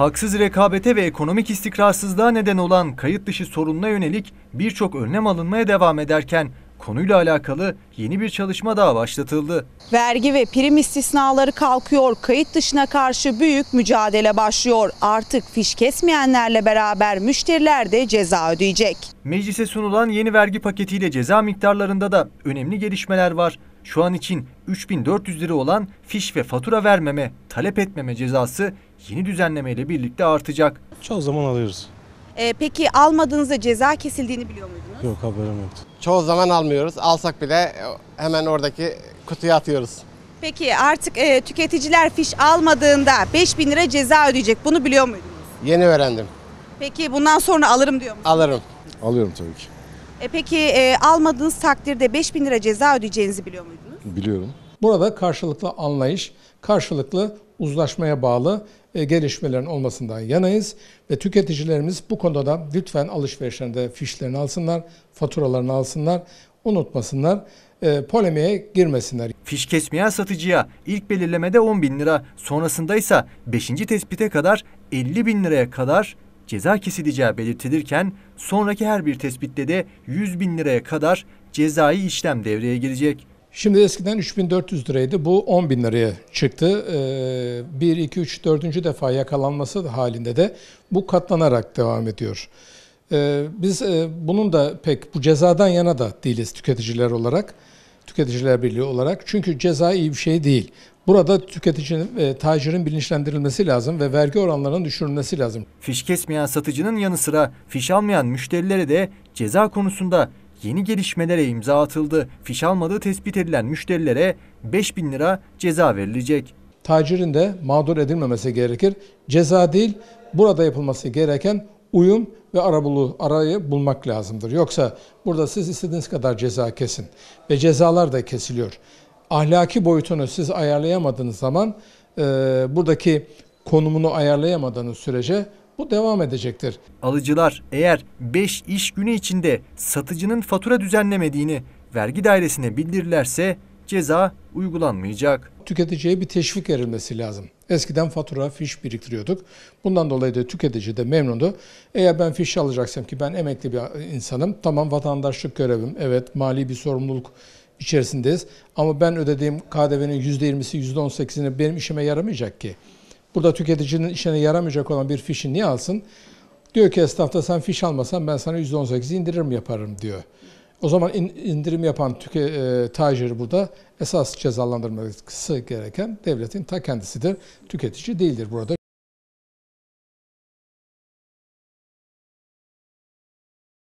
haksız rekabete ve ekonomik istikrarsızlığa neden olan kayıt dışı sorununa yönelik birçok önlem alınmaya devam ederken konuyla alakalı yeni bir çalışma daha başlatıldı. Vergi ve prim istisnaları kalkıyor, kayıt dışına karşı büyük mücadele başlıyor. Artık fiş kesmeyenlerle beraber müşteriler de ceza ödeyecek. Meclise sunulan yeni vergi paketiyle ceza miktarlarında da önemli gelişmeler var. Şu an için 3400 lira olan fiş ve fatura vermeme, talep etmeme cezası yeni düzenlemeyle birlikte artacak. Çoğu zaman alıyoruz. Ee, peki almadığınızda ceza kesildiğini biliyor muydunuz? Yok haberim yok. Çoğu zaman almıyoruz. Alsak bile e, hemen oradaki kutuya atıyoruz. Peki artık e, tüketiciler fiş almadığında 5000 lira ceza ödeyecek. Bunu biliyor muydunuz? Yeni öğrendim. Peki bundan sonra alırım diyor musunuz? Alırım. Alıyorum tabii ki. E, peki e, almadığınız takdirde 5000 lira ceza ödeyeceğinizi biliyor muydunuz? Biliyorum. Burada karşılıklı anlayış, karşılıklı uzlaşmaya bağlı e, gelişmelerin olmasından yanayız ve tüketicilerimiz bu konuda da lütfen alışverişlerinde fişlerini alsınlar, faturalarını alsınlar, unutmasınlar, e, polemiğe girmesinler. Fiş kesmeyen satıcıya ilk belirlemede 10 bin lira, sonrasında ise 5. tespite kadar 50 bin liraya kadar ceza kesileceği belirtilirken sonraki her bir tespitte de 100 bin liraya kadar cezai işlem devreye girecek. Şimdi eskiden 3400 liraydı. Bu 10 bin liraya çıktı. 1, 2, 3, 4. defa yakalanması halinde de bu katlanarak devam ediyor. Ee, biz e, bunun da pek bu cezadan yana da değiliz tüketiciler olarak. Tüketiciler Birliği olarak. Çünkü ceza iyi bir şey değil. Burada tüketicinin ve tacirin bilinçlendirilmesi lazım ve vergi oranlarının düşürülmesi lazım. Fiş kesmeyen satıcının yanı sıra fiş almayan müşterilere de ceza konusunda yeni gelişmelere imza atıldı. Fiş almadığı tespit edilen müşterilere 5 bin lira ceza verilecek. Tacirin de mağdur edilmemesi gerekir. Ceza değil, burada yapılması gereken uyum ve arabulu, arayı bulmak lazımdır. Yoksa burada siz istediğiniz kadar ceza kesin ve cezalar da kesiliyor. Ahlaki boyutunu siz ayarlayamadığınız zaman e, buradaki konumunu ayarlayamadığınız sürece bu devam edecektir. Alıcılar eğer 5 iş günü içinde satıcının fatura düzenlemediğini vergi dairesine bildirirlerse ceza uygulanmayacak. Tüketiciye bir teşvik verilmesi lazım. Eskiden fatura, fiş biriktiriyorduk. Bundan dolayı da tüketici de memnundu. Eğer ben fiş alacaksam ki ben emekli bir insanım, tamam vatandaşlık görevim, evet mali bir sorumluluk içerisindeyiz. Ama ben ödediğim KDV'nin %20'si, %18'ini benim işime yaramayacak ki. Burada tüketicinin işine yaramayacak olan bir fişi niye alsın? Diyor ki esnaf da sen fiş almasan ben sana %18 indirim yaparım diyor. O zaman in, indirim yapan tüke, e, tacir burada esas cezalandırması gereken devletin ta kendisidir. Tüketici değildir burada.